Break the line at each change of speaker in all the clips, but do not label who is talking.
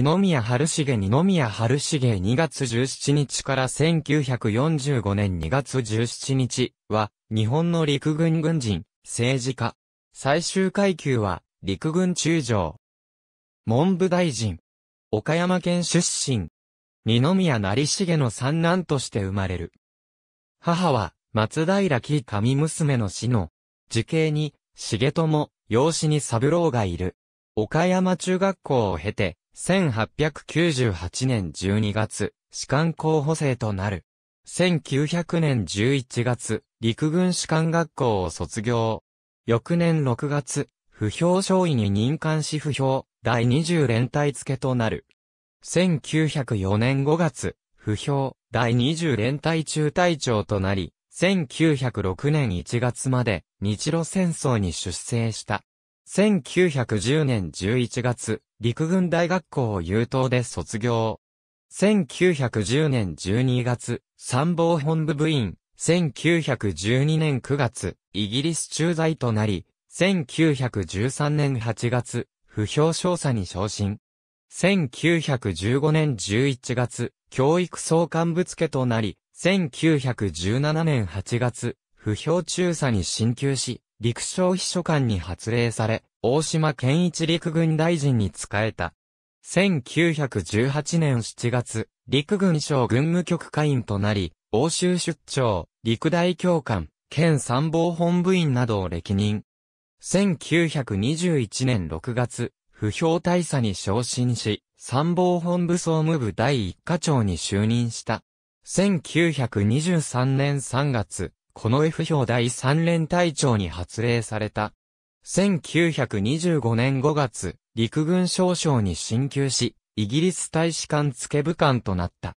二宮春重二宮春重2月17日から1945年2月17日は、日本の陸軍軍人、政治家。最終階級は、陸軍中将。文部大臣。岡山県出身。二宮成重の三男として生まれる。母は、松平木神娘の死の、時系に、重友、養子に三郎がいる。岡山中学校を経て、1898年12月、士官候補生となる。1900年11月、陸軍士官学校を卒業。翌年6月、不評少尉に任官し不評、第20連隊付となる。1904年5月、不評、第20連隊中隊長となり、1906年1月まで日露戦争に出征した。1910年11月、陸軍大学校を優等で卒業。1910年12月、参謀本部部員、1912年9月、イギリス駐在となり、1913年8月、不評少佐に昇進。1915年11月、教育総監部付となり、1917年8月、不評中佐に進級し、陸将秘書官に発令され、大島健一陸軍大臣に仕えた。1918年7月、陸軍省軍務局会員となり、欧州出張、陸大教官、県参謀本部員などを歴任。1921年6月、不評大佐に昇進し、参謀本部総務部第一課長に就任した。1923年3月、この F 表第三連隊長に発令された。1925年5月、陸軍少将に進級し、イギリス大使館付部官となった。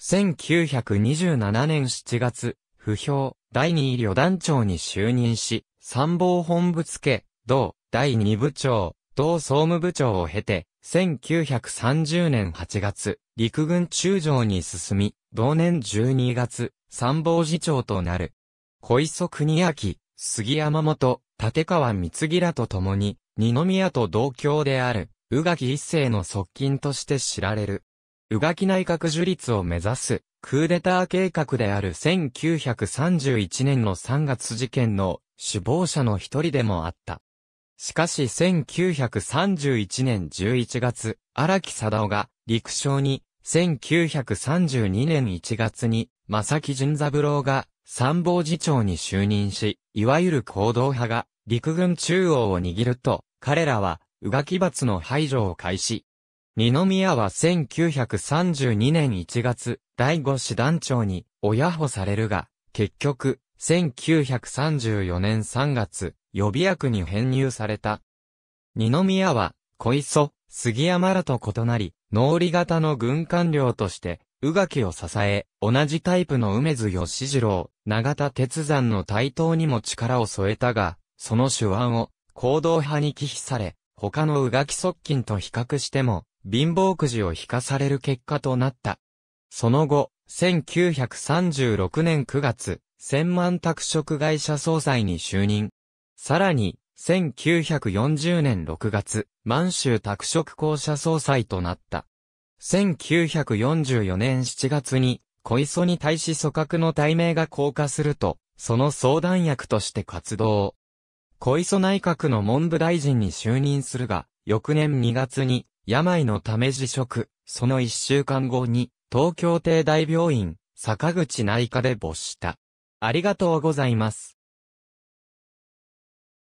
1927年7月、不評、第二旅団長に就任し、参謀本部付、同、第二部長、同総務部長を経て、1930年8月、陸軍中将に進み、同年12月、参謀次長となる。小磯国明、杉山本、立川光義らと共に、二宮と同郷である、宇垣一世の側近として知られる。宇垣内閣樹立を目指す、クーデター計画である1931年の3月事件の首謀者の一人でもあった。しかし1931年11月、荒木貞夫が陸将に、1932年1月に、正木淳三郎が参謀次長に就任し、いわゆる行動派が陸軍中央を握ると、彼らはがき罰の排除を開始。二宮は1932年1月、第五師団長に親保されるが、結局、1934年3月、予備役に編入された。二宮は、小磯、杉山らと異なり、農裏型の軍官僚として、宇垣を支え、同じタイプの梅津義次郎、長田鉄山の台頭にも力を添えたが、その手腕を、行動派に忌避され、他の宇垣側近と比較しても、貧乏くじを引かされる結果となった。その後、1936年9月、千万拓殖会社総裁に就任。さらに、1940年6月、満州拓殖公社総裁となった。1944年7月に、小磯に対し組閣の体名が降下すると、その相談役として活動。小磯内閣の文部大臣に就任するが、翌年2月に、病のため辞職、その1週間後に、東京帝大病院、坂口内科で没した。ありがとうございます。